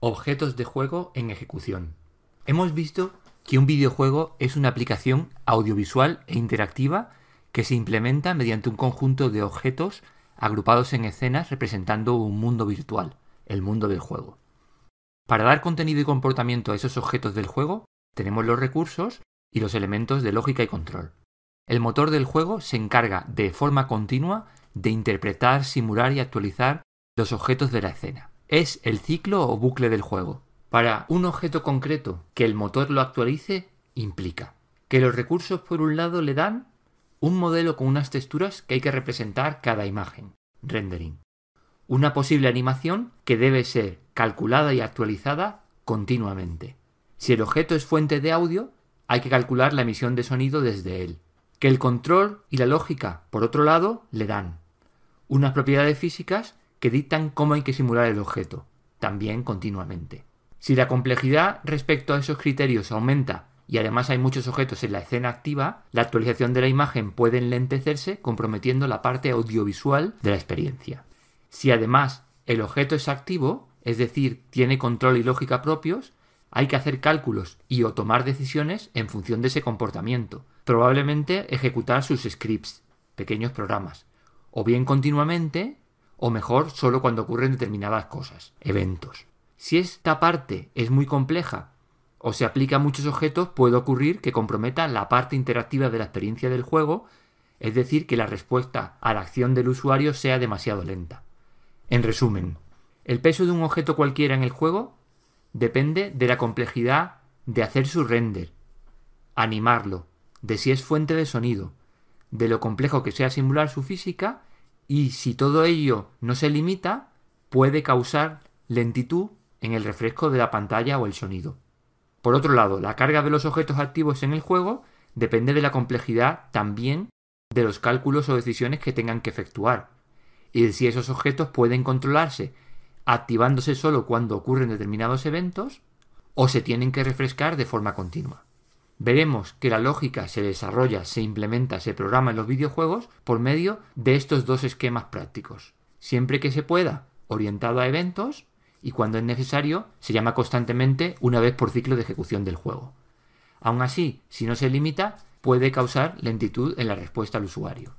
objetos de juego en ejecución. Hemos visto que un videojuego es una aplicación audiovisual e interactiva que se implementa mediante un conjunto de objetos agrupados en escenas representando un mundo virtual, el mundo del juego. Para dar contenido y comportamiento a esos objetos del juego, tenemos los recursos y los elementos de lógica y control. El motor del juego se encarga de forma continua de interpretar, simular y actualizar los objetos de la escena es el ciclo o bucle del juego. Para un objeto concreto que el motor lo actualice, implica que los recursos por un lado le dan un modelo con unas texturas que hay que representar cada imagen, rendering. Una posible animación que debe ser calculada y actualizada continuamente. Si el objeto es fuente de audio, hay que calcular la emisión de sonido desde él. Que el control y la lógica, por otro lado, le dan unas propiedades físicas que dictan cómo hay que simular el objeto, también continuamente. Si la complejidad respecto a esos criterios aumenta y además hay muchos objetos en la escena activa, la actualización de la imagen puede enlentecerse comprometiendo la parte audiovisual de la experiencia. Si además el objeto es activo, es decir, tiene control y lógica propios, hay que hacer cálculos y o tomar decisiones en función de ese comportamiento. Probablemente ejecutar sus scripts, pequeños programas, o bien continuamente o mejor solo cuando ocurren determinadas cosas, eventos. Si esta parte es muy compleja o se aplica a muchos objetos, puede ocurrir que comprometa la parte interactiva de la experiencia del juego, es decir, que la respuesta a la acción del usuario sea demasiado lenta. En resumen, el peso de un objeto cualquiera en el juego depende de la complejidad de hacer su render, animarlo, de si es fuente de sonido, de lo complejo que sea simular su física y si todo ello no se limita, puede causar lentitud en el refresco de la pantalla o el sonido. Por otro lado, la carga de los objetos activos en el juego depende de la complejidad también de los cálculos o decisiones que tengan que efectuar, y de si esos objetos pueden controlarse activándose solo cuando ocurren determinados eventos o se tienen que refrescar de forma continua. Veremos que la lógica se desarrolla, se implementa, se programa en los videojuegos por medio de estos dos esquemas prácticos. Siempre que se pueda, orientado a eventos y cuando es necesario, se llama constantemente una vez por ciclo de ejecución del juego. Aun así, si no se limita, puede causar lentitud en la respuesta al usuario.